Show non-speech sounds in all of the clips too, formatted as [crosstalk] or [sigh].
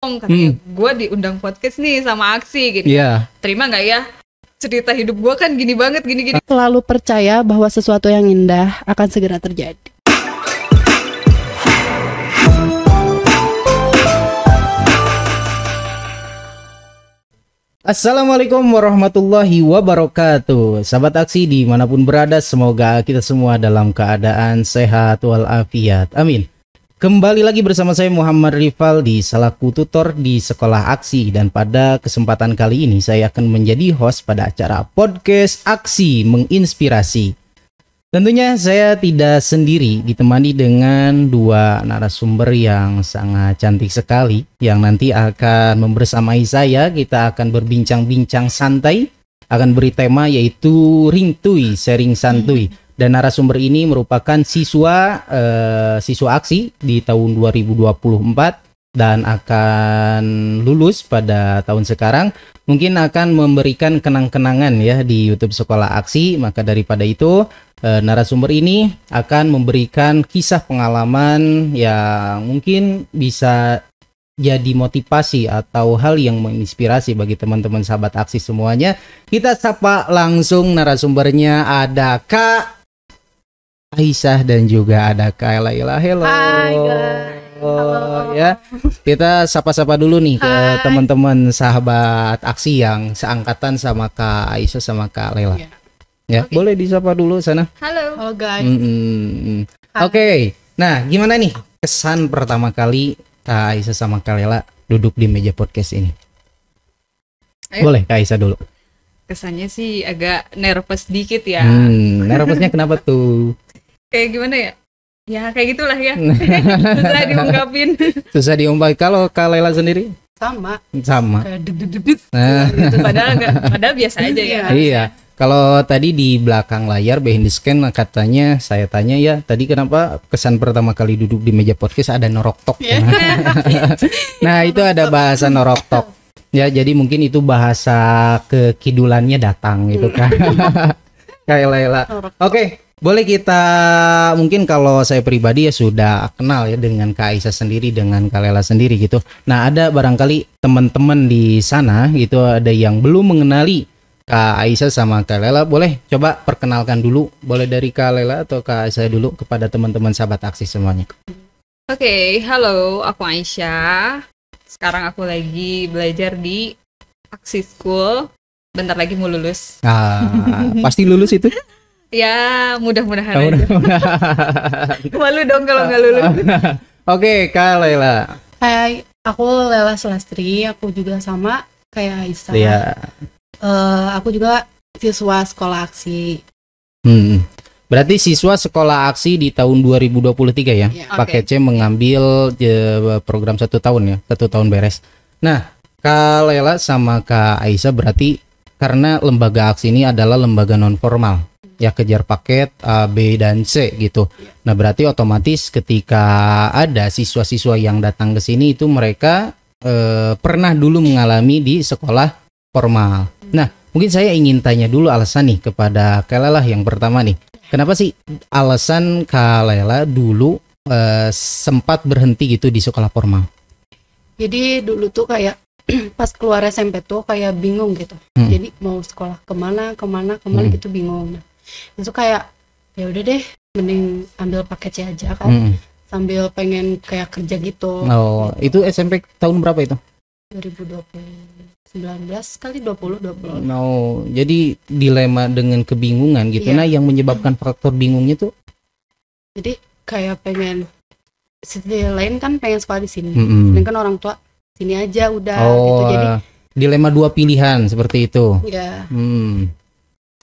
katanya hmm. gue diundang podcast nih sama aksi gitu yeah. terima nggak ya cerita hidup gue kan gini banget gini gini selalu percaya bahwa sesuatu yang indah akan segera terjadi Assalamualaikum warahmatullahi wabarakatuh Sahabat aksi dimanapun berada Semoga kita semua dalam keadaan sehat walafiat Amin Kembali lagi bersama saya Muhammad Rival di selaku tutor di Sekolah Aksi dan pada kesempatan kali ini saya akan menjadi host pada acara podcast Aksi Menginspirasi. Tentunya saya tidak sendiri ditemani dengan dua narasumber yang sangat cantik sekali yang nanti akan membersamai saya kita akan berbincang-bincang santai akan beri tema yaitu Ringtui Sharing Santuy dan narasumber ini merupakan siswa eh, siswa aksi di tahun 2024 dan akan lulus pada tahun sekarang mungkin akan memberikan kenang-kenangan ya di YouTube Sekolah Aksi maka daripada itu eh, narasumber ini akan memberikan kisah pengalaman yang mungkin bisa jadi motivasi atau hal yang menginspirasi bagi teman-teman sahabat aksi semuanya. Kita sapa langsung narasumbernya ada Kak Aisyah dan juga ada Kayla Hello. Hi guys. Halo. ya. Kita sapa-sapa dulu nih ke teman-teman sahabat aksi yang seangkatan sama Kak Aisyah sama Kak Lela. Iya. Ya, ya okay. boleh disapa dulu sana. Halo. Halo guys. Mm -hmm. Oke. Okay. Nah, gimana nih kesan pertama kali Kak Aisyah sama Kak Lela duduk di meja podcast ini? Ayo. Boleh Kak Aisyah dulu. Kesannya sih agak nervous dikit ya. Hmm, nervousnya kenapa tuh? [laughs] kayak gimana ya ya kayak gitulah ya [laughs] susah diungkapin susah diungkapin kalau Laila sendiri sama sama kayak deg deg deg gitu. [laughs] padahal enggak, padahal biasa aja ya iya. iya kalau tadi di belakang layar behind the scan katanya saya tanya ya tadi kenapa kesan pertama kali duduk di meja podcast ada noroktok. Yeah. [laughs] nah, itu ada bahasa noroktok. Ya, jadi mungkin itu bahasa kekidulannya datang gitu kan. Iya. Kayak Laila. Oke, boleh kita mungkin kalau saya pribadi ya sudah kenal ya dengan Kak Aisyah sendiri dengan Kak Lela sendiri gitu. Nah, ada barangkali teman-teman di sana gitu ada yang belum mengenali Kak Aisyah sama Kak Lela boleh coba perkenalkan dulu boleh dari Kak Lela atau Kak Aisyah dulu kepada teman-teman sahabat aksi semuanya. Oke, okay, halo, aku Aisyah. Sekarang aku lagi belajar di Aksi School. Bentar lagi mau lulus. Ah, pasti lulus itu? [laughs] Ya, mudah-mudahan oh, aja. [laughs] Malu dong kalau nggak lulus. [laughs] Oke, okay, Kak Laila. Hai, aku Lela Selastri. Aku juga sama kayak Aisyah. Iya. Yeah. Uh, aku juga siswa sekolah aksi. Hmm. Berarti siswa sekolah aksi di tahun 2023 ya. Yeah. Pakai C mengambil ya, program satu tahun ya, satu tahun beres. Nah, Kak Lela sama Kak Aisyah berarti karena lembaga aksi ini adalah lembaga non formal ya kejar paket A, B dan C gitu. Nah, berarti otomatis ketika ada siswa-siswa yang datang ke sini itu mereka eh, pernah dulu mengalami di sekolah formal. Nah, mungkin saya ingin tanya dulu alasan nih kepada Kalela yang pertama nih. Kenapa sih alasan Kalela dulu eh, sempat berhenti gitu di sekolah formal? Jadi dulu tuh kayak [clears throat] pas keluar SMP tuh kayak bingung gitu hmm. jadi mau sekolah kemana kemana kemana hmm. gitu bingung nah, itu kayak ya udah deh mending ambil paket C aja kan hmm. sambil pengen kayak kerja gitu oh gitu. itu SMP tahun berapa itu 2019 kali 20 20. No, jadi dilema dengan kebingungan gitu. Yeah. Nah, yang menyebabkan hmm. faktor bingungnya tuh jadi kayak pengen sisi lain kan pengen sekolah di sini. Mm -hmm. Sedangkan orang tua sini aja udah gitu. oh, gitu. Jadi dilema dua pilihan seperti itu. Iya. Yeah. Hmm.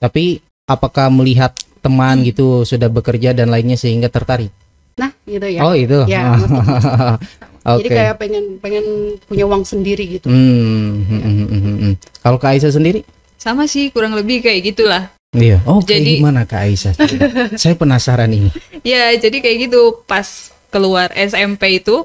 Tapi apakah melihat teman hmm. gitu sudah bekerja dan lainnya sehingga tertarik? Nah, gitu ya. Oh, itu. Ya. Maksud, [laughs] okay. Jadi kayak pengen pengen punya uang sendiri gitu. Hmm, ya. hmm, hmm, Kalau Kak Aisyah sendiri? Sama sih, kurang lebih kayak gitulah. Iya. Oh, jadi gimana Kak Aisyah? [laughs] Saya penasaran ini. ya, jadi kayak gitu pas keluar SMP itu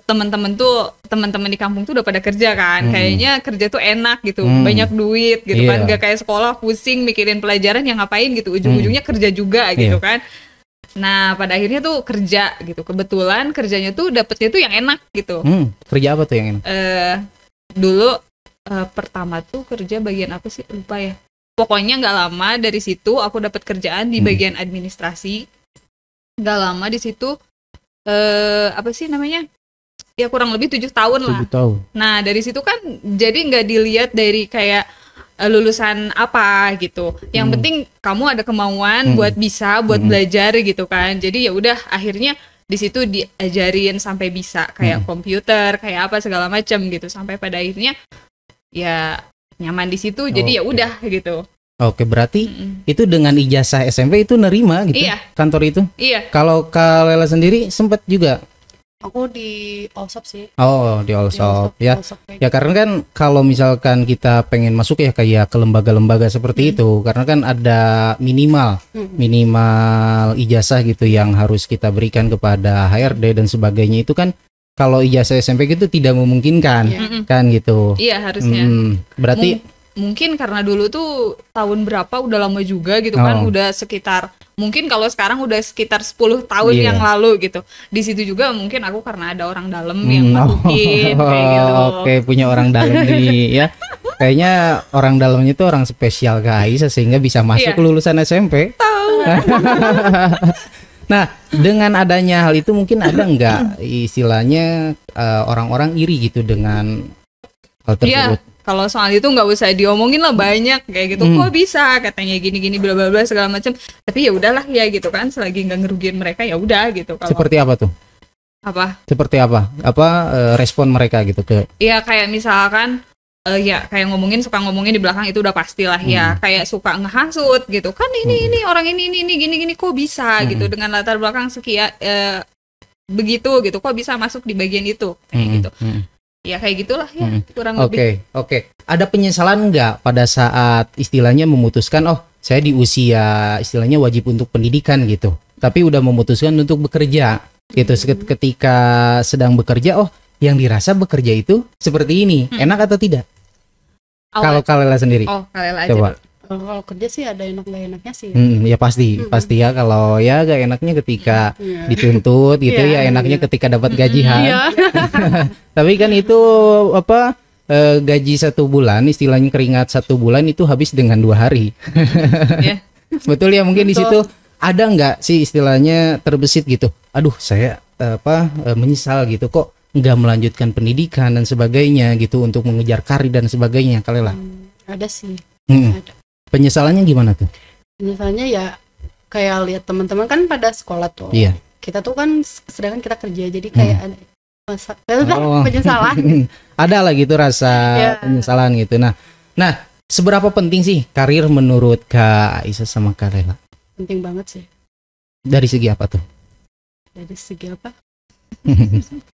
teman-teman tuh teman-teman di kampung tuh udah pada kerja kan hmm. kayaknya kerja tuh enak gitu hmm. banyak duit gitu yeah. kan iya. gak kayak sekolah pusing mikirin pelajaran yang ngapain gitu ujung-ujungnya hmm. kerja juga iya. gitu kan nah pada akhirnya tuh kerja gitu kebetulan kerjanya tuh dapetnya tuh yang enak gitu hmm. kerja apa tuh yang enak uh, dulu uh, pertama tuh kerja bagian apa sih lupa ya pokoknya nggak lama dari situ aku dapat kerjaan di hmm. bagian administrasi nggak lama di situ uh, apa sih namanya ya kurang lebih tujuh tahun 7 lah. tahun. Nah dari situ kan jadi nggak dilihat dari kayak eh, lulusan apa gitu. Yang hmm. penting kamu ada kemauan hmm. buat bisa, buat hmm. belajar gitu kan. Jadi ya udah akhirnya di situ diajarin sampai bisa kayak hmm. komputer, kayak apa segala macam gitu. Sampai pada akhirnya ya nyaman di situ. Jadi oh, ya udah gitu. Oke, berarti mm -hmm. itu dengan ijazah SMP itu nerima gitu iya. kantor itu? Iya. Kalau Kalela sendiri sempat juga aku di shop sih. Oh, di shop. ya. All ya gitu. karena kan kalau misalkan kita pengen masuk ya kayak ke lembaga-lembaga seperti hmm. itu, karena kan ada minimal hmm. minimal ijazah gitu yang harus kita berikan kepada HRD dan sebagainya itu kan kalau ijazah SMP gitu tidak memungkinkan yeah. kan gitu. Iya, harusnya. Hmm, berarti Mung mungkin karena dulu tuh tahun berapa udah lama juga gitu kan, oh. kan udah sekitar mungkin kalau sekarang udah sekitar 10 tahun yeah. yang iya. lalu gitu di situ juga mungkin aku karena ada orang dalam ya, hmm. yang masukin oh. [laughs] gitu oke okay, punya orang dalam nih [laughs] ya kayaknya orang dalamnya tuh orang spesial guys sehingga bisa iya. masuk yeah. lulusan SMP [laughs] Nah, dengan adanya hal itu mungkin ada nggak istilahnya eh, orang-orang uh, iri gitu dengan hal iya. tersebut? yeah kalau soal itu nggak usah diomongin lah banyak kayak gitu hmm. kok bisa katanya gini gini bla bla bla segala macam tapi ya udahlah ya gitu kan selagi nggak ngerugiin mereka ya udah gitu kalo... seperti apa tuh apa seperti apa apa uh, respon mereka gitu ke iya kayak misalkan uh, ya kayak ngomongin suka ngomongin di belakang itu udah pastilah ya. hmm. ya kayak suka ngehasut gitu kan ini hmm. ini orang ini ini ini gini gini kok bisa hmm. gitu dengan latar belakang sekian uh, begitu gitu kok bisa masuk di bagian itu kayak hmm. hmm gitu hmm ya kayak gitulah ya hmm. kurang lebih. Oke okay. oke. Ada penyesalan nggak pada saat istilahnya memutuskan oh saya di usia istilahnya wajib untuk pendidikan gitu, tapi udah memutuskan untuk bekerja gitu hmm. ketika sedang bekerja oh yang dirasa bekerja itu seperti ini hmm. enak atau tidak? Kalau Kalela sendiri. Oh Kalela aja. Coba kalau kerja sih ada enak gak enaknya sih hmm, ya pasti hmm. pasti ya kalau ya gak enaknya ketika yeah. dituntut gitu yeah, ya enaknya ketika dapat gajian yeah. [laughs] tapi kan itu apa eh, gaji satu bulan istilahnya keringat satu bulan itu habis dengan dua hari yeah. [laughs] betul ya mungkin di situ ada nggak sih istilahnya terbesit gitu aduh saya eh, apa eh, menyesal gitu kok nggak melanjutkan pendidikan dan sebagainya gitu untuk mengejar karir dan sebagainya lah. hmm, ada sih hmm. ada penyesalannya gimana tuh penyesalannya ya kayak lihat teman-teman kan pada sekolah tuh iya. kita tuh kan sedangkan kita kerja jadi kayak hmm. ada masa eh, oh. penyesalan [laughs] ada lah gitu rasa yeah. penyesalan gitu nah nah seberapa penting sih karir menurut kak Aisyah sama kak Lela penting banget sih dari segi apa tuh dari segi apa [laughs]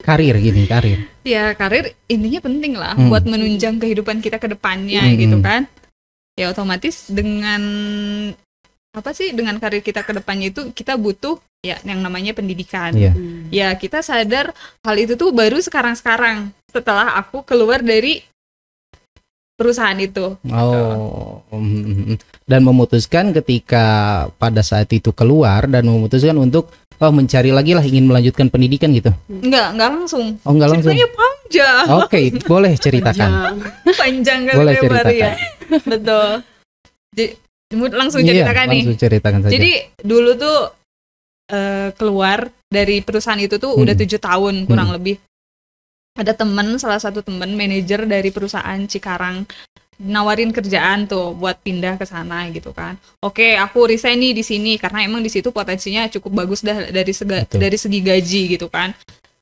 karir gini karir ya karir intinya penting lah hmm. buat menunjang kehidupan kita ke depannya hmm. gitu kan ya otomatis dengan apa sih dengan karir kita ke depannya itu kita butuh ya yang namanya pendidikan. Yeah. Hmm. Ya, kita sadar hal itu tuh baru sekarang-sekarang setelah aku keluar dari perusahaan itu. Oh. Mm, mm, mm. Dan memutuskan ketika pada saat itu keluar dan memutuskan untuk oh mencari lagi lah ingin melanjutkan pendidikan gitu. Enggak, enggak langsung. Oh, enggak langsung. Ceritanya panjang. Oke, okay, boleh ceritakan. panjang [laughs] kali boleh ya. ceritakan. ya. [laughs] betul jadi langsung iya, ceritakan langsung nih langsung ceritakan saja. jadi dulu tuh uh, keluar dari perusahaan itu tuh hmm. udah tujuh tahun kurang hmm. lebih ada temen salah satu temen manajer dari perusahaan Cikarang nawarin kerjaan tuh buat pindah ke sana gitu kan. Oke, aku resign nih di sini karena emang di situ potensinya cukup bagus dah dari sega, dari segi gaji gitu kan.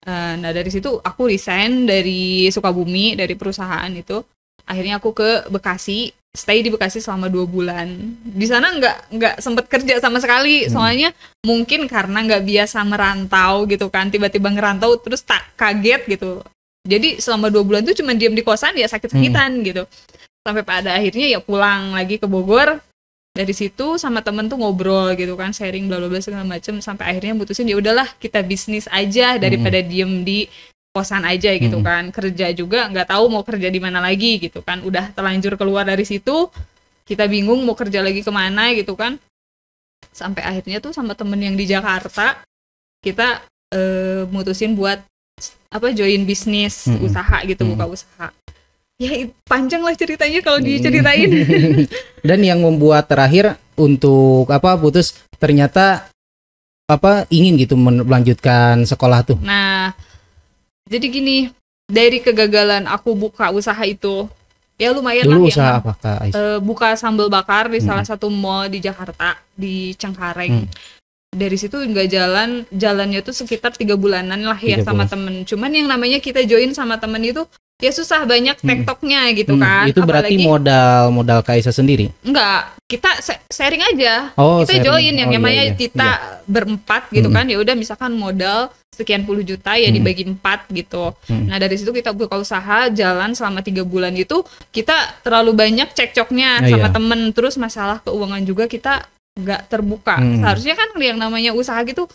Eh, nah, dari situ aku resign dari Sukabumi dari perusahaan itu akhirnya aku ke Bekasi stay di Bekasi selama dua bulan di sana nggak nggak sempet kerja sama sekali hmm. soalnya mungkin karena nggak biasa merantau gitu kan tiba-tiba ngerantau terus tak kaget gitu jadi selama dua bulan tuh cuma diam di kosan ya sakit-sakitan hmm. gitu sampai pada akhirnya ya pulang lagi ke Bogor dari situ sama temen tuh ngobrol gitu kan sharing bla bla bla segala macem sampai akhirnya putusin ya udahlah kita bisnis aja daripada hmm. diem di kosan aja gitu hmm. kan kerja juga nggak tahu mau kerja di mana lagi gitu kan udah terlanjur keluar dari situ kita bingung mau kerja lagi kemana gitu kan sampai akhirnya tuh sama temen yang di Jakarta kita uh, mutusin buat apa join bisnis hmm. usaha gitu hmm. buka usaha ya panjang lah ceritanya kalau hmm. diceritain [laughs] dan yang membuat terakhir untuk apa putus ternyata apa ingin gitu melanjutkan sekolah tuh nah jadi gini dari kegagalan aku buka usaha itu ya lumayan Dulu lah ya, usaha ya, apa, Kak? Uh, buka sambal bakar di hmm. salah satu mall di Jakarta di Cengkareng hmm. dari situ nggak jalan jalannya tuh sekitar tiga bulanan lah ya sama temen cuman yang namanya kita join sama temen itu ya susah banyak hmm. tektoknya gitu hmm. gitu kan hmm, itu berarti Apalagi, modal modal Kaisa sendiri enggak kita sharing aja oh, kita sharing. join yang oh, iya, namanya iya, iya. kita iya. berempat gitu hmm. kan ya udah misalkan modal sekian puluh juta ya hmm. dibagi empat gitu hmm. nah dari situ kita buka usaha jalan selama tiga bulan itu kita terlalu banyak cekcoknya oh, sama iya. temen terus masalah keuangan juga kita nggak terbuka hmm. seharusnya kan yang namanya usaha gitu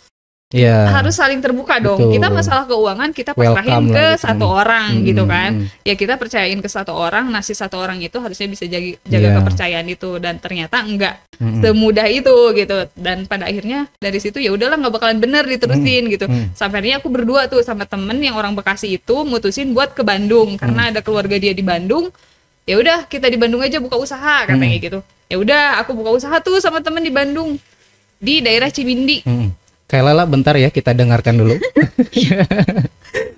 yeah. harus saling terbuka dong. Betul. Kita masalah keuangan kita pasrahin ke gitu. satu orang hmm. gitu kan. Ya kita percayain ke satu orang, nasi satu orang itu harusnya bisa jaga, jaga iya. yeah. kepercayaan itu dan ternyata enggak hmm. semudah itu gitu. Dan pada akhirnya dari situ ya udahlah nggak bakalan bener diterusin hmm. gitu. Hmm. Sampai aku berdua tuh sama temen yang orang Bekasi itu mutusin buat ke Bandung karena ada keluarga dia di Bandung. Ya udah kita di Bandung aja buka usaha katanya hmm. gitu. Ya udah aku buka usaha tuh sama temen di Bandung di daerah Cibindi Hmm Kayak Lala bentar ya kita dengarkan dulu. [laughs]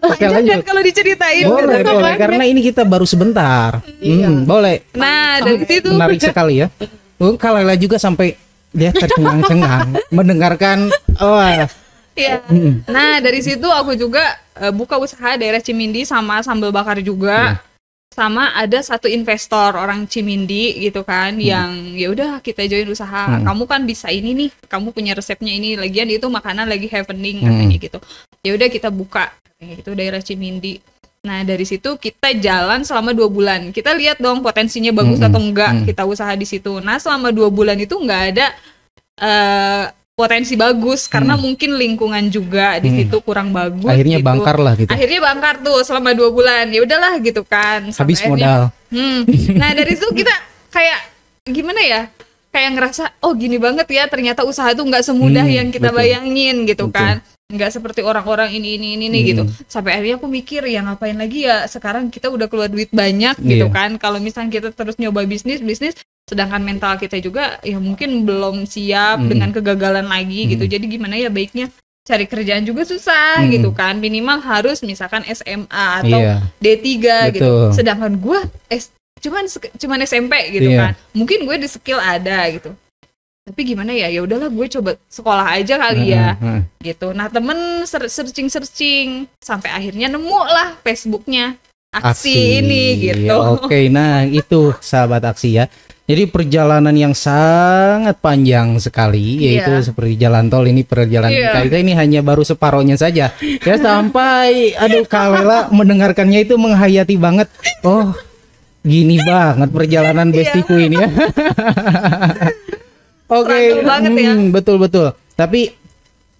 Oke, lanjut. kalau diceritain boleh, boleh karena ini kita baru sebentar. Iya. Hmm, boleh. Nah, dari oh, situ menarik sekali ya. Oh, Kalela juga sampai dia tercengang-cengang [laughs] mendengarkan oh Iya. Hmm. Nah, dari situ aku juga eh, buka usaha daerah Cimindi sama sambal bakar juga. Iya sama ada satu investor orang Cimindi gitu kan hmm. yang ya udah kita join usaha hmm. kamu kan bisa ini nih kamu punya resepnya ini lagian itu makanan lagi happening hmm. katanya gitu ya udah kita buka itu daerah Cimindi nah dari situ kita jalan selama dua bulan kita lihat dong potensinya bagus hmm. hmm. atau enggak hmm. kita usaha di situ nah selama dua bulan itu enggak ada eh, potensi bagus karena hmm. mungkin lingkungan juga di hmm. situ kurang bagus akhirnya gitu. bangkar lah gitu akhirnya bangkar tuh selama dua bulan ya udahlah gitu kan habis akhirnya, modal hmm. nah dari situ kita kayak gimana ya kayak ngerasa oh gini banget ya ternyata usaha tuh nggak semudah hmm, yang kita betul. bayangin gitu betul. kan nggak seperti orang-orang ini ini ini gitu. hmm. gitu sampai akhirnya aku mikir ya ngapain lagi ya sekarang kita udah keluar duit banyak yeah. gitu iya. kan kalau misalnya kita terus nyoba bisnis bisnis sedangkan mental kita juga ya mungkin belum siap hmm. dengan kegagalan lagi gitu. hmm. gitu jadi gimana ya baiknya cari kerjaan juga susah hmm. gitu kan minimal harus misalkan SMA atau yeah. D3 gitu. Betul. gitu sedangkan gue S cuman cuman SMP gitu yeah. kan mungkin gue di skill ada gitu tapi gimana ya ya udahlah gue coba sekolah aja kali ya hmm, hmm. gitu nah temen searching searching sampai akhirnya nemu lah Facebooknya aksi, aksi. ini gitu oke okay, nah itu sahabat aksi ya jadi perjalanan yang sangat panjang sekali iya. yaitu yeah. seperti jalan tol ini perjalanan yeah. kita ini hanya baru separohnya saja. Ya [laughs] sampai aduh Kalela mendengarkannya itu menghayati banget. Oh, gini banget perjalanan iya. bestiku yeah. ini ya. [laughs] oke okay. banget ya hmm, betul betul tapi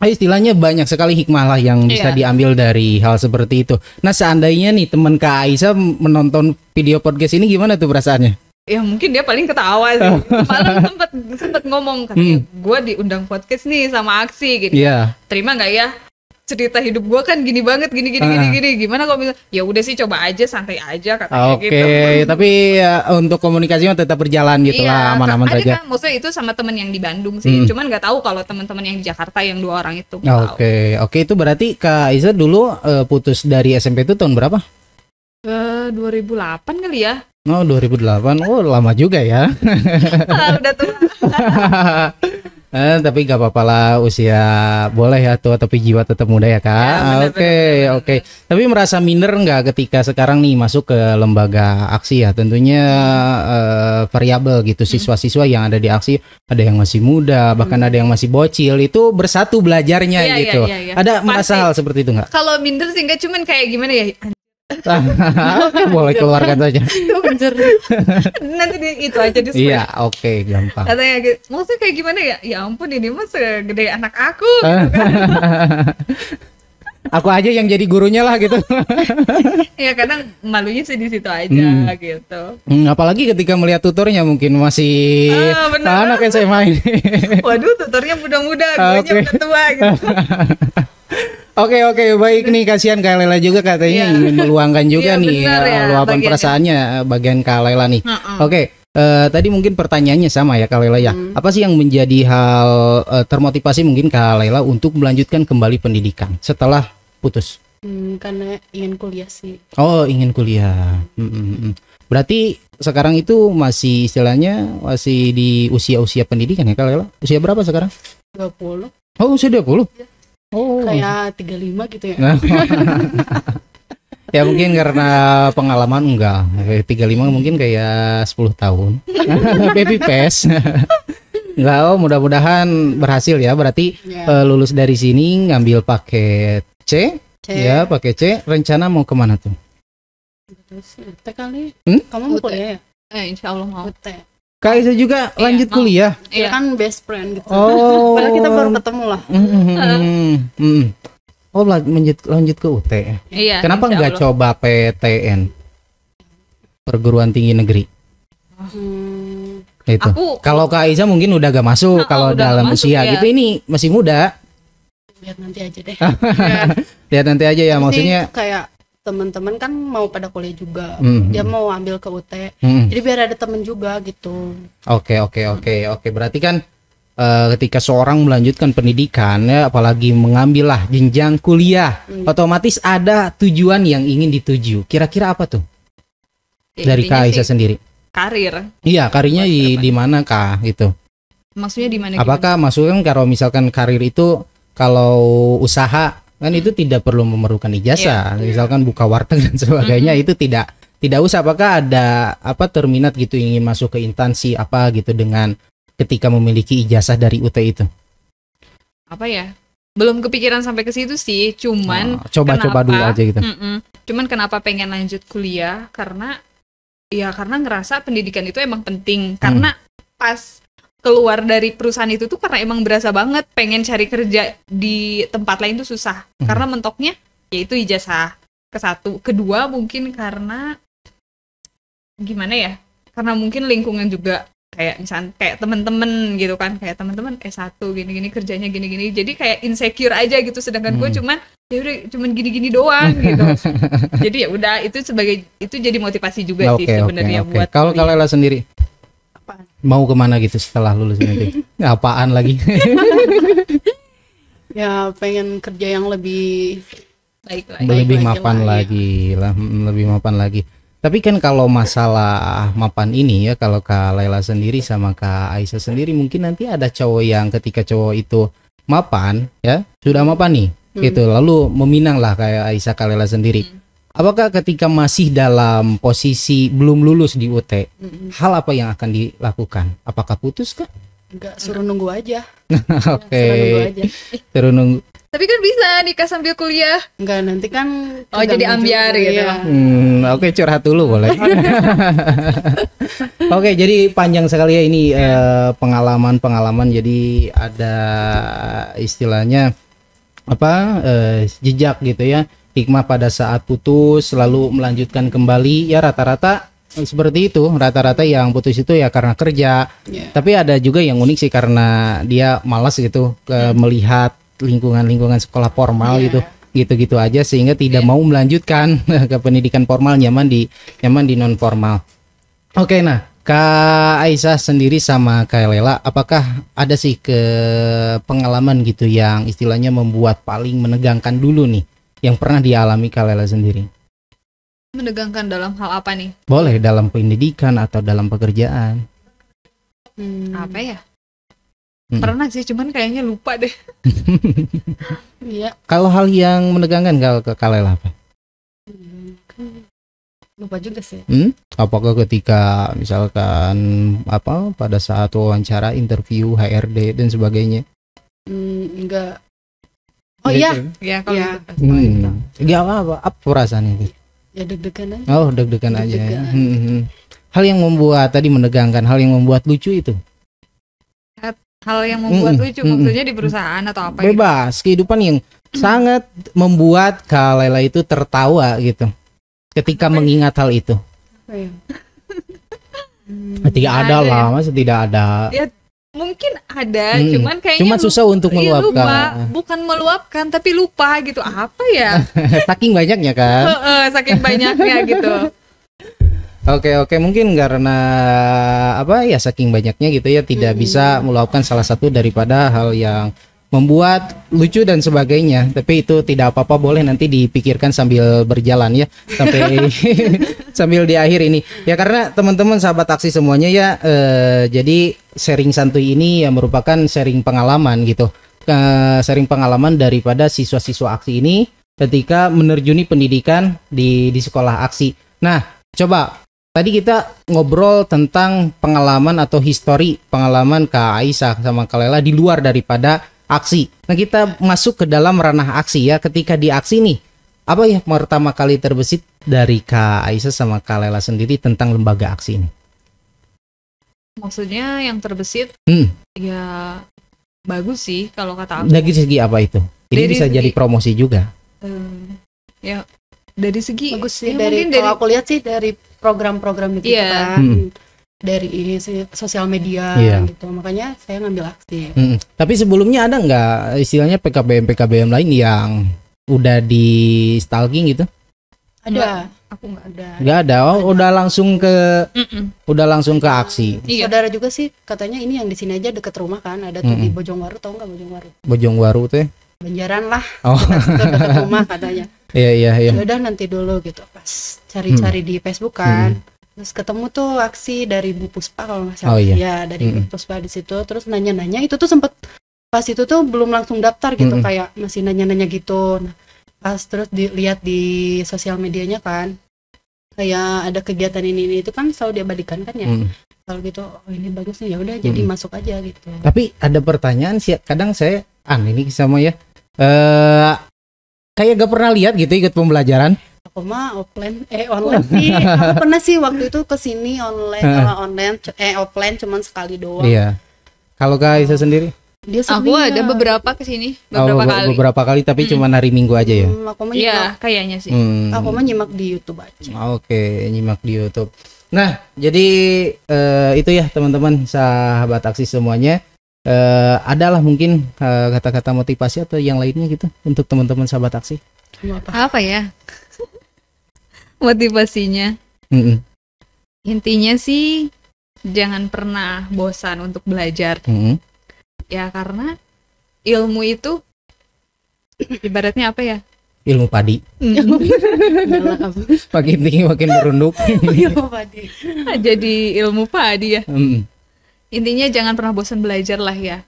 eh, istilahnya banyak sekali hikmah lah yang iya. bisa yeah. diambil dari hal seperti itu. Nah seandainya nih teman Kak Aisyah menonton video podcast ini gimana tuh perasaannya? Ya mungkin dia paling ketawa sih. Oh. [laughs] Malam sempat sempat ngomong kan, hmm. gue diundang podcast nih sama Aksi gitu. Yeah. Terima nggak ya? cerita hidup gue kan gini banget gini gini uh. gini ah. gini gimana kalau misalnya ya udah sih coba aja santai aja katanya okay, ah, gitu. Oke, [laughs] tapi ya, untuk komunikasinya tetap berjalan gitu iya, lah aman-aman saja. Kan, maksudnya itu sama temen yang di Bandung sih, hmm. cuman nggak tahu kalau teman-teman yang di Jakarta yang dua orang itu. Oke, oke okay. okay, itu berarti Kak Iza dulu uh, putus dari SMP itu tahun berapa? uh, eh, 2008 kali ya. Oh, 2008. Oh, lama juga ya. [laughs] ah, udah tua. [laughs] Eh, tapi gak apa-apa lah usia boleh ya tua tapi jiwa tetap muda ya kak. Ya, ah, oke ya, oke. Okay, okay. Tapi merasa minder nggak ketika sekarang nih masuk ke lembaga aksi ya? Tentunya uh, variabel gitu hmm. siswa-siswa yang ada di aksi ada yang masih muda bahkan hmm. ada yang masih bocil itu bersatu belajarnya ya, gitu. Ya, ya, ya. Ada masalah seperti itu nggak? Kalau minder sih nggak cuman kayak gimana ya? [laughs] boleh keluarkan saja nanti di, itu aja di iya oke okay, gampang katanya gitu. maksudnya kayak gimana ya ya ampun ini mah segede anak aku gitu eh. kan. aku aja yang jadi gurunya lah gitu [laughs] ya kadang malunya sih di situ aja hmm. gitu hmm, apalagi ketika melihat tutornya mungkin masih ah, bener. anak saya main. waduh tutornya muda-muda gurunya gitu [laughs] Oke oke baik nih kasihan Kak Lela juga katanya yeah. ingin meluangkan juga yeah, nih ya, luapan bagiannya. perasaannya bagian Kak Lela nih. Uh -uh. Oke. Okay. Uh, eh, tadi mungkin pertanyaannya sama ya Kak Lela ya. Hmm. Apa sih yang menjadi hal uh, termotivasi mungkin Kak Lela untuk melanjutkan kembali pendidikan setelah putus? Hmm, karena ingin kuliah sih. Oh, ingin kuliah. Hmm, hmm, hmm. Berarti sekarang itu masih istilahnya masih di usia-usia pendidikan ya Kak Lela? Usia berapa sekarang? puluh. Oh, usia 20? Ya. Oh. Kayak 35 gitu ya. Nah. ya mungkin karena pengalaman enggak. Kayak 35 mungkin kayak 10 tahun. [laughs] Baby pass Enggak, oh mudah-mudahan berhasil ya. Berarti yeah. Ya. uh, lulus dari sini ngambil paket C. C. Ya, paket C. Rencana mau kemana tuh? UT kali. Hmm? Kamu mau kuliah ya? Eh, insya Allah mau. UT. Kak iya. juga iya, lanjut kuliah. Iya, iya kan best friend gitu. Oh. [laughs] Padahal kita baru ketemu lah. Mm -hmm. mm. Oh lanjut lanjut ke UT. Iya. Kenapa nggak coba PTN? Perguruan Tinggi Negeri. Hmm. Itu. kalau Kak mungkin udah gak masuk nah, kalau dalam masuk, usia ya. gitu ini masih muda. Lihat nanti aja deh. [laughs] Lihat nanti aja ya maksudnya. Kayak teman-teman kan mau pada kuliah juga mm -hmm. dia mau ambil ke UT mm -hmm. jadi biar ada temen juga gitu oke oke oke oke berarti kan uh, ketika seorang melanjutkan pendidikan ya apalagi mengambil lah jenjang kuliah mm -hmm. otomatis ada tujuan yang ingin dituju kira-kira apa tuh ya, dari Kak Aisyah sendiri karir iya karirnya di di mana Kak gitu maksudnya di mana apakah gimana? maksudnya kan kalau misalkan karir itu kalau usaha kan itu tidak perlu memerlukan ijazah yeah. misalkan buka warteg dan sebagainya mm -hmm. itu tidak tidak usah apakah ada apa terminat gitu ingin masuk ke instansi apa gitu dengan ketika memiliki ijazah dari UT itu apa ya belum kepikiran sampai ke situ sih cuman oh, coba-coba oh, coba dulu aja gitu mm -mm, cuman kenapa pengen lanjut kuliah karena ya karena ngerasa pendidikan itu emang penting karena hmm. pas keluar dari perusahaan itu tuh karena emang berasa banget pengen cari kerja di tempat lain tuh susah hmm. karena mentoknya yaitu ijazah ke satu kedua mungkin karena gimana ya karena mungkin lingkungan juga kayak misal kayak temen-temen gitu kan kayak temen-temen eh satu gini-gini kerjanya gini-gini jadi kayak insecure aja gitu sedangkan hmm. gue cuman ya udah cuman gini-gini doang gitu [laughs] jadi ya udah itu sebagai itu jadi motivasi juga nah, sih okay, sebenarnya okay, okay. buat kalau kalau sendiri mau kemana gitu setelah lulus nanti? [laughs] Apaan lagi? [laughs] ya pengen kerja yang lebih baik lagi. Lebih baik mapan lagi lah, ya. mm, lebih mapan lagi. Tapi kan kalau masalah mapan ini ya, kalau Kak Laila sendiri sama Kak Aisyah sendiri mungkin nanti ada cowok yang ketika cowok itu mapan ya, sudah mapan nih hmm. gitu. Lalu meminang lah kayak Aisyah Kak Laila sendiri. Hmm Apakah ketika masih dalam posisi belum lulus di UT, mm -hmm. hal apa yang akan dilakukan? Apakah putus kah? Enggak, suruh nunggu aja. [laughs] Oke. okay. Suruh nunggu aja. nunggu. Tapi kan bisa nikah sambil kuliah. Enggak, nanti kan Oh, jadi ambiar gitu. Ya. Hmm, oke okay, curhat dulu boleh. [laughs] oke, okay, jadi panjang sekali ya ini iya. eh, pengalaman-pengalaman. Eh, jadi ada istilahnya apa? Eh, jejak gitu ya hikmah pada saat putus selalu melanjutkan kembali ya rata-rata seperti itu rata-rata yang putus itu ya karena kerja yeah. tapi ada juga yang unik sih karena dia malas gitu ke yeah. melihat lingkungan-lingkungan sekolah formal yeah. gitu gitu-gitu aja sehingga tidak yeah. mau melanjutkan [laughs] ke pendidikan formal nyaman di nyaman di non formal oke okay, nah Kak Aisyah sendiri sama Kak Lela, apakah ada sih ke pengalaman gitu yang istilahnya membuat paling menegangkan dulu nih yang pernah dialami Kalela sendiri? Menegangkan dalam hal apa nih? Boleh dalam pendidikan atau dalam pekerjaan. Hmm. Apa ya? Hmm. Pernah sih, cuman kayaknya lupa deh. [laughs] Iya. Kalau hal yang menegangkan kalau ke Kalela apa? Hmm. lupa juga sih. Hmm? Apakah ketika misalkan apa pada saat wawancara, interview, HRD dan sebagainya? Hmm, enggak. Oh iya. Iya, iya. iya kalau ya. gitu. Hmm. Ya apa, apa perasaannya itu? Ya deg-degan aja. Oh, deg-degan aja. Ya. Hmm, hmm. Hal yang membuat tadi menegangkan, hal yang membuat lucu itu. Hal yang membuat hmm, lucu hmm, hmm, maksudnya di perusahaan atau apa? Gitu? Bebas, gitu? kehidupan yang sangat membuat Kalela itu tertawa gitu. Ketika apa ya? mengingat ya? hal itu. Apa ya? tidak ada ya. lah, masa tidak ada. Ya, mungkin ada hmm. cuman kayaknya cuman susah untuk iya, meluapkan lupa, bukan meluapkan tapi lupa gitu apa ya [laughs] saking banyaknya kan saking banyaknya gitu [laughs] Oke oke mungkin karena apa ya saking banyaknya gitu ya tidak hmm. bisa meluapkan salah satu daripada hal yang membuat lucu dan sebagainya. Tapi itu tidak apa-apa boleh nanti dipikirkan sambil berjalan ya sampai [laughs] [laughs] sambil di akhir ini. Ya karena teman-teman sahabat aksi semuanya ya eh, jadi sharing santuy ini ya merupakan sharing pengalaman gitu. Eh, sharing pengalaman daripada siswa-siswa aksi ini ketika menerjuni pendidikan di di sekolah aksi. Nah, coba Tadi kita ngobrol tentang pengalaman atau histori pengalaman Kak Aisyah sama Kak Lela di luar daripada aksi. Nah, kita masuk ke dalam ranah aksi ya. Ketika di aksi nih, apa ya pertama kali terbesit dari Kak Aisyah sama Kak Lela sendiri tentang lembaga aksi ini? Maksudnya yang terbesit hmm. ya bagus sih kalau kata aku. Dari segi apa itu? Ini dari bisa segi, jadi promosi juga. Um, ya dari segi bagus sih ya dari, mungkin dari kalau aku lihat sih dari program-program itu. yeah. kan. Hmm dari sosial media yeah. gitu makanya saya ngambil aksi hmm. tapi sebelumnya ada nggak istilahnya PKBM PKBM lain yang udah di stalking gitu ada aku nggak ada nggak ada oh ada. udah langsung ke Mm-mm. udah langsung ke aksi iya. saudara juga sih katanya ini yang di sini aja deket rumah kan ada tuh Mm-mm. di Bojongwaru tau nggak Bojongwaru Bojongwaru teh ya? Banjaran lah oh. deket rumah katanya [laughs] iya iya iya ya udah nanti dulu gitu pas cari-cari mm. di Facebook kan mm terus ketemu tuh aksi dari Bu Puspa kalau nggak salah oh, iya. ya dari mm -hmm. Bu Puspa di situ terus nanya-nanya itu tuh sempet pas itu tuh belum langsung daftar gitu mm -hmm. kayak masih nanya-nanya gitu nah, pas terus dilihat di sosial medianya kan kayak ada kegiatan ini ini itu kan selalu diabadikan kan ya mm. kalau gitu oh ini bagus nih ya udah jadi mm. masuk aja gitu tapi ada pertanyaan sih kadang saya an ah, ini sama ya eh kayak gak pernah lihat gitu ikut pembelajaran aku mah offline eh online oh. sih aku pernah sih waktu itu kesini online uh, online eh offline cuman sekali doang iya kalau kak Isa sendiri dia aku ada beberapa kesini oh, beberapa oh, kali beberapa kali tapi hmm. cuma hari minggu aja ya hmm, aku mah ya kayaknya sih hmm. aku mah nyimak di YouTube aja oke okay, nyimak di YouTube nah jadi uh, itu ya teman-teman sahabat aksi semuanya uh, adalah mungkin eh, kata-kata uh, motivasi atau yang lainnya gitu untuk teman-teman sahabat aksi apa, ya [laughs] motivasinya mm intinya sih jangan pernah bosan untuk belajar mm ya karena ilmu itu [clears throat] ibaratnya apa ya ilmu padi mm. [laughs] makin tinggi makin merunduk [laughs] ilmu padi jadi ilmu padi ya mm intinya jangan pernah bosan belajar lah ya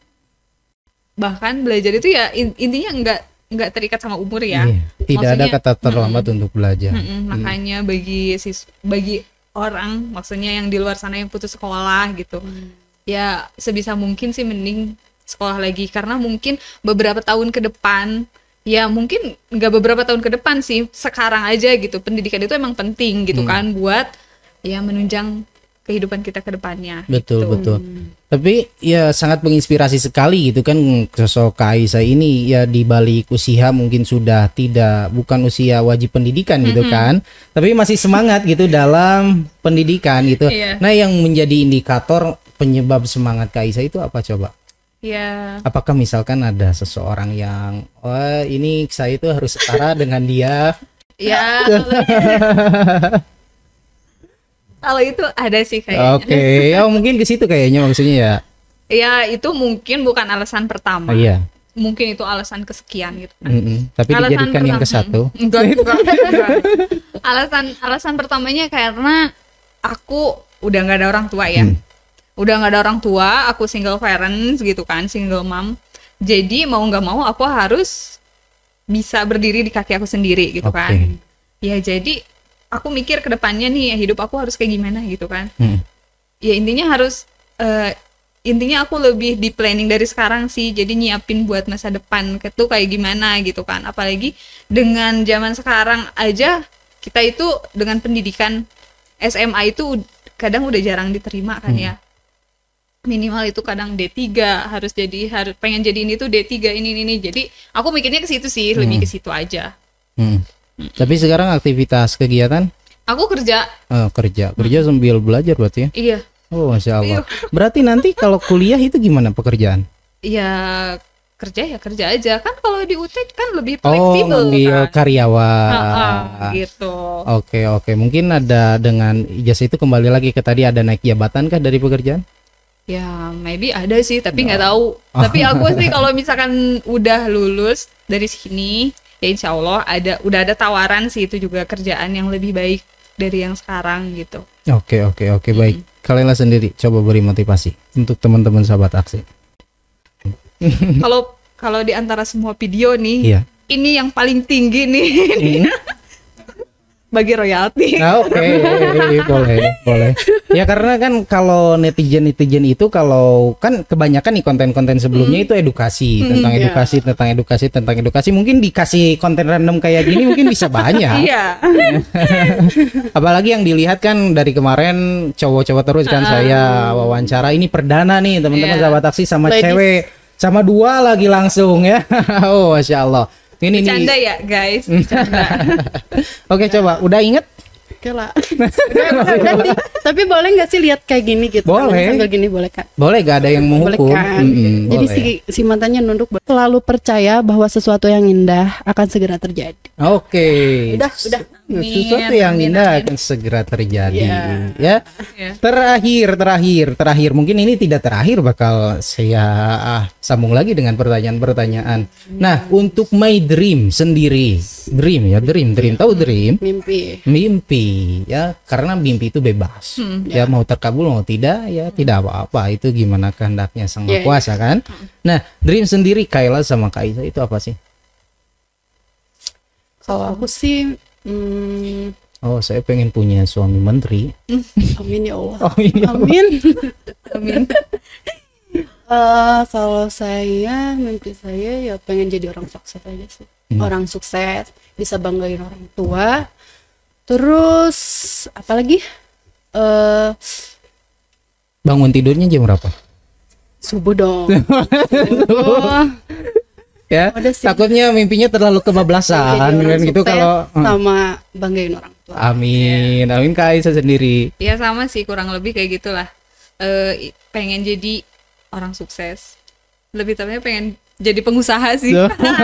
bahkan belajar itu ya intinya enggak nggak terikat sama umur ya iya, tidak maksudnya, ada kata terlambat mm, untuk belajar mm, mm, makanya bagi sis bagi orang maksudnya yang di luar sana yang putus sekolah gitu mm. ya sebisa mungkin sih mending sekolah lagi karena mungkin beberapa tahun ke depan ya mungkin nggak beberapa tahun ke depan sih sekarang aja gitu pendidikan itu emang penting gitu hmm. kan buat ya menunjang kehidupan kita ke depannya. Betul, gitu. betul. Hmm. Tapi ya sangat menginspirasi sekali gitu kan sosok Kaisa ini ya di balik usia mungkin sudah tidak bukan usia wajib pendidikan gitu mm -hmm. kan, tapi masih semangat gitu dalam pendidikan gitu. Yeah. Nah, yang menjadi indikator penyebab semangat Kaisa itu apa coba? Ya. Apakah misalkan ada seseorang yang wah ini saya itu harus setara dengan dia? Ya. [laughs] kalau itu ada sih kayaknya. Oke, okay. [laughs] oh mungkin ke situ kayaknya maksudnya ya. Ya itu mungkin bukan alasan pertama. Oh, iya. Mungkin itu alasan kesekian gitu kan. Mm -hmm. Tapi alasan dijadikan pertama, yang ke satu. [laughs] Enggak, enggak, enggak. alasan alasan pertamanya karena aku udah nggak ada orang tua ya. Hmm. Udah nggak ada orang tua, aku single parents gitu kan, single mom. Jadi mau nggak mau aku harus bisa berdiri di kaki aku sendiri gitu okay. kan. Ya jadi aku mikir ke depannya nih ya hidup aku harus kayak gimana gitu kan hmm. ya intinya harus uh, intinya aku lebih di planning dari sekarang sih jadi nyiapin buat masa depan itu kayak gimana gitu kan apalagi dengan zaman sekarang aja kita itu dengan pendidikan SMA itu kadang udah jarang diterima kan hmm. ya minimal itu kadang D3 harus jadi harus pengen jadi ini tuh D3 ini ini, ini. jadi aku mikirnya ke situ sih hmm. lebih ke situ aja hmm. Tapi sekarang aktivitas kegiatan? Aku kerja. Eh, kerja, kerja sambil belajar berarti ya? Iya. Oh, masya Allah. Iya. Berarti nanti kalau kuliah itu gimana pekerjaan? Ya kerja ya kerja aja kan kalau di UT kan lebih oh, fleksibel oh, kan? karyawan ha -ha, gitu oke oke mungkin ada dengan ijazah itu kembali lagi ke tadi ada naik jabatan kah dari pekerjaan Ya, maybe ada sih, tapi ya. nggak no. tahu. [laughs] Tapi aku sih kalau misalkan udah lulus dari sini, ya insya Allah ada udah ada tawaran sih itu juga kerjaan yang lebih baik dari yang sekarang gitu. Oke oke oke okay, hmm. baik. Kalianlah sendiri coba beri motivasi untuk teman-teman sahabat aksi. Kalau kalau di antara semua video nih, iya. ini yang paling tinggi nih. -hmm. [laughs] bagi royalti. Nah, Oke, okay. boleh, boleh. Ya karena kan kalau netizen netizen itu kalau kan kebanyakan nih konten-konten sebelumnya mm. itu edukasi mm, tentang yeah. edukasi tentang edukasi tentang edukasi mungkin dikasih konten random kayak gini mungkin bisa banyak. [laughs] Iya. [laughs] Apalagi yang dilihat kan dari kemarin cowok-cowok terus kan uh. saya wawancara ini perdana nih teman-teman yeah. sahabat taksi sama Ladies. cewek sama dua lagi langsung ya. [laughs] oh, masya Allah. Ini Bercanda ini. ya guys. [laughs] Oke okay, coba. Udah inget? Kela. [laughs] tapi boleh nggak sih lihat kayak gini gitu? Boleh. Sambil gini boleh kan? Boleh gak ada yang menghukum. kan? Mm -hmm, Jadi si si matanya nunduk selalu percaya bahwa sesuatu yang indah akan segera terjadi. Oke. Okay. Udah, udah. Sesuatu yang indah akan segera terjadi. Yeah. Ya. Iya. Terakhir, terakhir, terakhir. Mungkin ini tidak terakhir bakal saya ah, sambung lagi dengan pertanyaan-pertanyaan. Iya. Nah, untuk my dream sendiri, dream ya, dream, dream. Tahu dream? Mimpi. Mimpi ya karena mimpi itu bebas hmm, ya. ya mau terkabul mau tidak ya hmm. tidak apa-apa itu gimana kehendaknya sang yeah, ya, ya. kuasa yeah. kan hmm. nah dream sendiri Kaila sama Kaisa itu apa sih kalau aku sih hmm, oh saya pengen punya suami menteri hmm, [laughs] amin ya Allah amin ya Allah. [laughs] amin, amin. Uh, eh, kalau saya mimpi saya ya pengen jadi orang sukses aja sih. Hmm. Orang sukses bisa banggain orang tua, terus apa lagi? uh, bangun tidurnya jam berapa subuh dong subuh. [laughs] ya oh, takutnya mimpinya terlalu kebablasan kan gitu kalau eh. sama banggain orang tua amin ya. amin kai saya sendiri ya sama sih kurang lebih kayak gitulah e, pengen jadi orang sukses lebih tepatnya pengen jadi pengusaha sih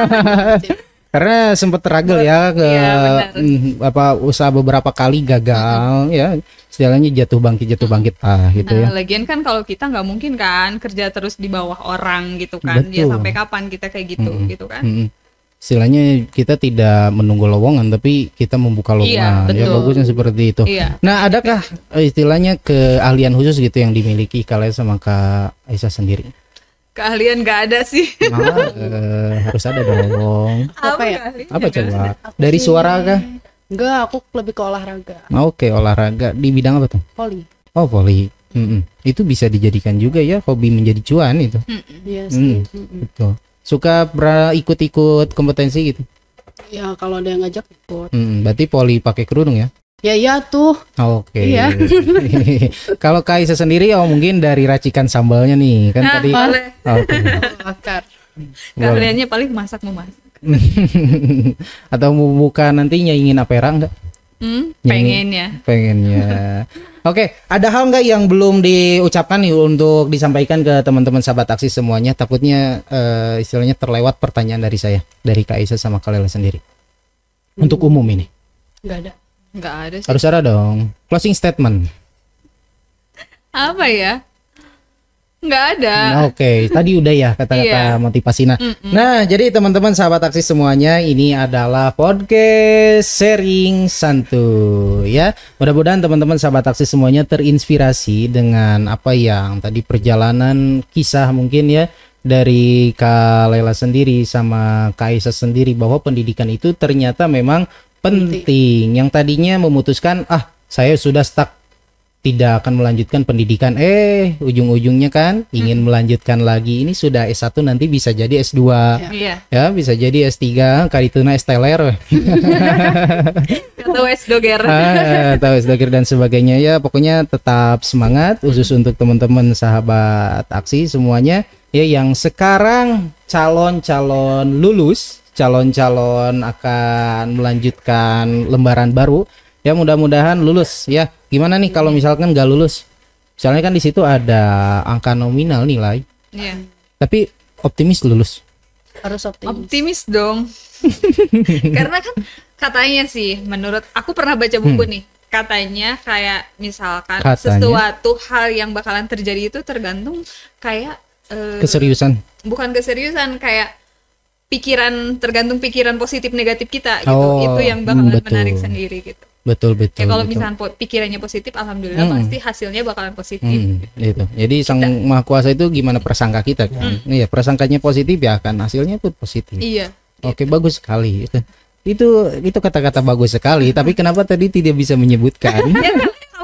[laughs] [laughs] Karena sempat teragel ya ke iya, mm, apa usaha beberapa kali gagal hmm. ya istilahnya jatuh bangkit jatuh bangkit ah gitu ya. nah, ya. Lagian kan kalau kita nggak mungkin kan kerja terus di bawah orang gitu kan. Betul. Ya sampai kapan kita kayak gitu hmm. gitu kan. Hmm istilahnya kita tidak menunggu lowongan tapi kita membuka lowongan iya, ya bagusnya seperti itu iya. nah adakah istilahnya keahlian khusus gitu yang dimiliki kalian sama kak Aisyah sendiri keahlian gak ada sih. Nah, harus ada dong. Apa, apa ya? Iya, apa coba? Dari suara kah? Enggak, aku lebih ke olahraga. Oke, okay, olahraga di bidang apa tuh? Poli. Oh, poli. Mm -mm. Itu bisa dijadikan juga ya hobi menjadi cuan itu. Iya mm -mm. Yes, mm -mm. Betul. Suka ikut-ikut kompetensi gitu? Ya kalau ada yang ngajak ikut. Mm -mm. Berarti poli pakai kerudung ya? Ya iya tuh. Oke. Okay. Iya. [laughs] Kalau Kaisa sendiri oh mungkin dari racikan sambalnya nih kan nah, tadi. Boleh. Okay. [laughs] Kaliannya paling masak memasak. [laughs] Atau mau buka nantinya ingin apera enggak? Hmm, ya. pengennya. Pengennya. Oke, okay, ada hal nggak yang belum diucapkan nih untuk disampaikan ke teman-teman sahabat aksi semuanya? Takutnya uh, istilahnya terlewat pertanyaan dari saya, dari Kak Isa sama Kalela sendiri. Hmm. Untuk umum ini. Enggak ada. Enggak ada sih. Harus ada dong. Closing statement. Apa ya? Enggak ada. Nah, Oke, okay. tadi udah ya kata-kata yeah. motivasi. Nah, mm -mm. nah jadi teman-teman sahabat taksi semuanya, ini adalah podcast sharing santu ya. Mudah-mudahan teman-teman sahabat taksi semuanya terinspirasi dengan apa yang tadi perjalanan kisah mungkin ya dari Kak Lela sendiri sama Kak Aisyah sendiri bahwa pendidikan itu ternyata memang penting yang tadinya memutuskan ah saya sudah stuck tidak akan melanjutkan pendidikan eh ujung-ujungnya kan ingin hmm. melanjutkan lagi ini sudah S1 nanti bisa jadi S2 ya, ya bisa jadi S3 karituna S teler [laughs] atau S doger ah, atau S doger dan sebagainya ya pokoknya tetap semangat khusus untuk teman-teman sahabat aksi semuanya ya yang sekarang calon-calon lulus calon-calon akan melanjutkan lembaran baru ya mudah-mudahan lulus ya gimana nih kalau misalkan nggak lulus misalnya kan di situ ada angka nominal nilai ya. tapi optimis lulus harus optimis optimis dong [laughs] karena kan katanya sih menurut aku pernah baca buku hmm. nih katanya kayak misalkan katanya. sesuatu hal yang bakalan terjadi itu tergantung kayak uh, keseriusan bukan keseriusan kayak pikiran tergantung pikiran positif negatif kita gitu oh, itu yang hmm, bakalan betul. menarik sendiri gitu betul betul ya kalau misalnya po pikirannya positif alhamdulillah hmm. pasti hasilnya bakalan positif hmm, gitu. jadi sang kita. maha kuasa itu gimana persangka kita kan hmm. iya persangkanya positif ya akan hasilnya pun positif iya oke gitu. bagus sekali itu itu kata-kata bagus sekali hmm. tapi kenapa tadi tidak bisa menyebutkan [laughs] ya,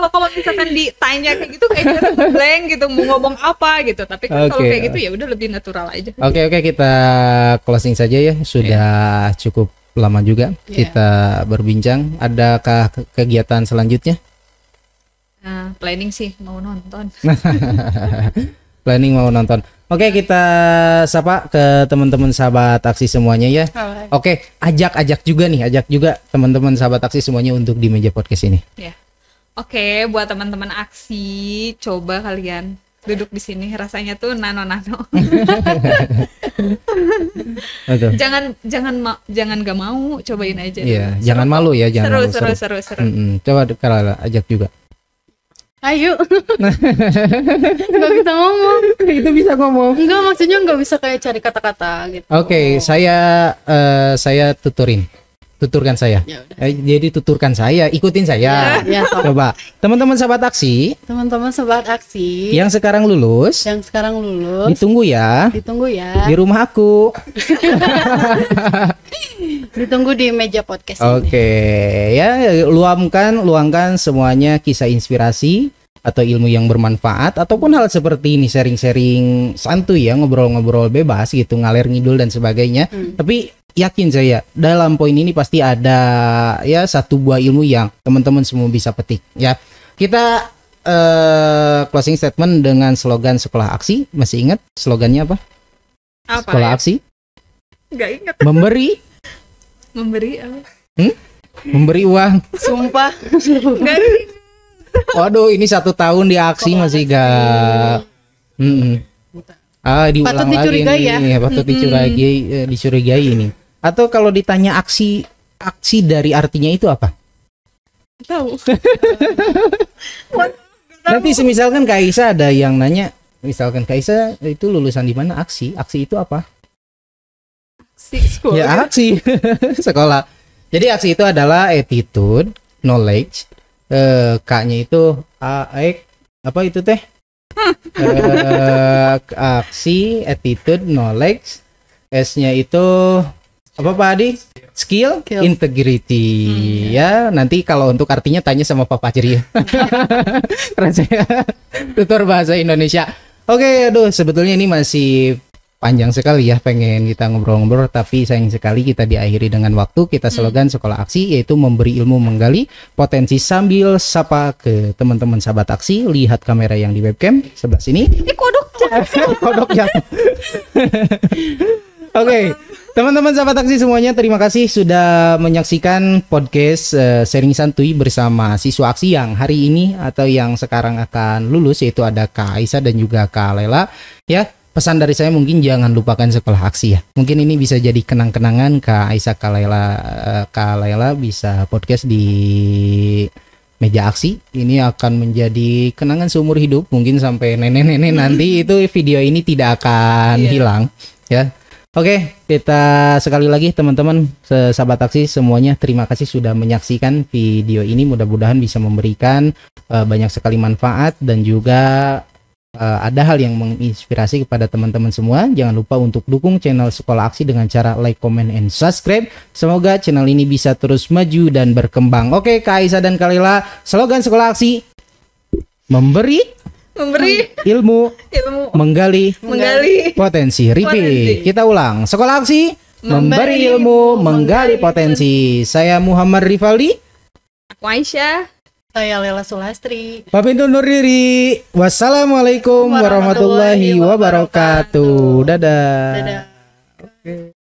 kalau kalau misalkan ditanya kayak gitu kayak kita blank gitu mau ngomong apa gitu tapi kan okay. kalau kayak gitu ya udah lebih natural aja oke okay, oke okay, kita closing saja ya sudah yeah. cukup lama juga yeah. kita berbincang adakah kegiatan selanjutnya uh, planning sih mau nonton [laughs] planning mau nonton Oke okay, kita sapa ke teman-teman sahabat taksi semuanya ya. Oke okay, ajak-ajak juga nih, ajak juga teman-teman sahabat taksi semuanya untuk di meja podcast ini. Yeah. Oke, okay, buat teman-teman aksi, coba kalian duduk di sini rasanya tuh nano nano jangan jangan ma jangan gak mau cobain aja iya yeah, jangan malu ya jangan seru malu, seru seru seru, seru. Mm -hmm. coba kalau ajak juga ayo nggak [laughs] bisa ngomong itu bisa ngomong enggak maksudnya nggak bisa kayak cari kata-kata gitu oke okay, saya uh, saya tuturin tuturkan saya. Ya eh, jadi tuturkan saya, ikutin saya. Ya, ya, Coba. Teman-teman sahabat aksi, teman-teman sahabat aksi yang sekarang lulus, yang sekarang lulus. Ditunggu ya. Ditunggu ya. Di rumah aku. [laughs] ditunggu di meja podcast Oke, okay. ya luamkan luangkan semuanya kisah inspirasi atau ilmu yang bermanfaat ataupun hal seperti ini sharing-sharing santuy ya ngobrol-ngobrol bebas gitu ngalir ngidul dan sebagainya hmm. tapi yakin saya dalam poin ini pasti ada ya satu buah ilmu yang teman-teman semua bisa petik ya kita uh, closing statement dengan slogan sekolah aksi masih ingat slogannya apa, apa sekolah ya? aksi nggak ingat memberi memberi apa? Hmm? memberi uang sumpah [laughs] nggak Waduh, ini satu tahun di aksi masih gak. Hmm. Ah, diulang patut lagi nih. Ya? ya patut mm -mm. dicurigai, eh, dicurigai ini. Atau kalau ditanya aksi, aksi dari artinya itu apa? Tahu. [laughs] Nanti semisalkan Kaisa ada yang nanya, misalkan Kaisa itu lulusan di mana? Aksi, aksi itu apa? Aksi sekolah. Ya aksi [laughs] sekolah. Jadi aksi itu adalah attitude, knowledge, eh kaknya itu aek apa itu teh [laughs] eh, aksi attitude knowledge S-nya itu apa Pak Adi? Skill, Skill. integrity hmm, ya. ya. Nanti kalau untuk artinya tanya sama Pak Pajri. [laughs] [laughs] Tutor bahasa Indonesia. Oke, aduh sebetulnya ini masih panjang sekali ya pengen kita ngobrol-ngobrol tapi sayang sekali kita diakhiri dengan waktu kita hmm. slogan sekolah aksi yaitu memberi ilmu menggali potensi sambil sapa ke teman-teman sahabat aksi lihat kamera yang di webcam sebelah sini kodok [laughs] kodok ya [laughs] oke Teman-teman sahabat taksi semuanya, terima kasih sudah menyaksikan podcast uh, sharing santuy bersama siswa aksi yang hari ini atau yang sekarang akan lulus yaitu ada Kak Aisyah dan juga Kak Lela. Ya, pesan dari saya mungkin jangan lupakan sekolah aksi ya. Mungkin ini bisa jadi kenang-kenangan Kak Aisyah Kalela Kak Laila eh, bisa podcast di meja aksi. Ini akan menjadi kenangan seumur hidup. Mungkin sampai nenek-nenek [laughs] nanti itu video ini tidak akan yeah. hilang ya. Oke, kita sekali lagi teman-teman sahabat aksi semuanya terima kasih sudah menyaksikan video ini. Mudah-mudahan bisa memberikan uh, banyak sekali manfaat dan juga uh, ada hal yang menginspirasi kepada teman-teman semua, jangan lupa untuk dukung channel Sekolah Aksi dengan cara like, comment, and subscribe. Semoga channel ini bisa terus maju dan berkembang. Oke, Kak Aisyah dan Kalila, slogan Sekolah Aksi memberi memberi ilmu, ilmu menggali menggali potensi. Repeat. Kita ulang. Sekolah Aksi memberi, memberi ilmu, menggali potensi. Saya Muhammad Rivaldi. Aku Aisyah. Saya Lela Sulastri. Papindo undur diri. Wassalamualaikum warahmatullahi, wabarakatuh. wabarakatuh. Dadah. Dadah. Oke. Okay.